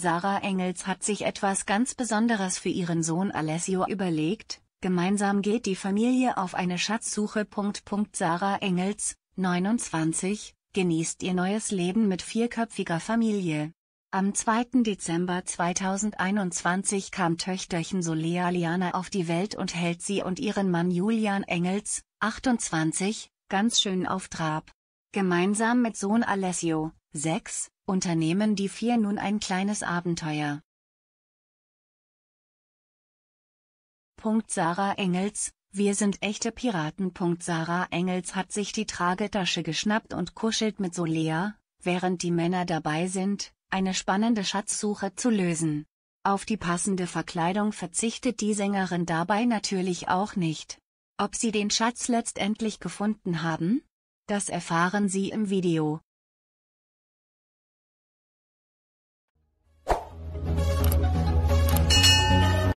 Sarah Engels hat sich etwas ganz Besonderes für ihren Sohn Alessio überlegt, gemeinsam geht die Familie auf eine Schatzsuche. Sarah Engels, 29, genießt ihr neues Leben mit vierköpfiger Familie. Am 2. Dezember 2021 kam Töchterchen Solea Liana auf die Welt und hält sie und ihren Mann Julian Engels, 28, ganz schön auf Trab. Gemeinsam mit Sohn Alessio, 6. Unternehmen die vier nun ein kleines Abenteuer. Punkt Sarah Engels, wir sind echte Piraten. Punkt Sarah Engels hat sich die Tragetasche geschnappt und kuschelt mit Solea, während die Männer dabei sind, eine spannende Schatzsuche zu lösen. Auf die passende Verkleidung verzichtet die Sängerin dabei natürlich auch nicht. Ob sie den Schatz letztendlich gefunden haben? Das erfahren sie im Video.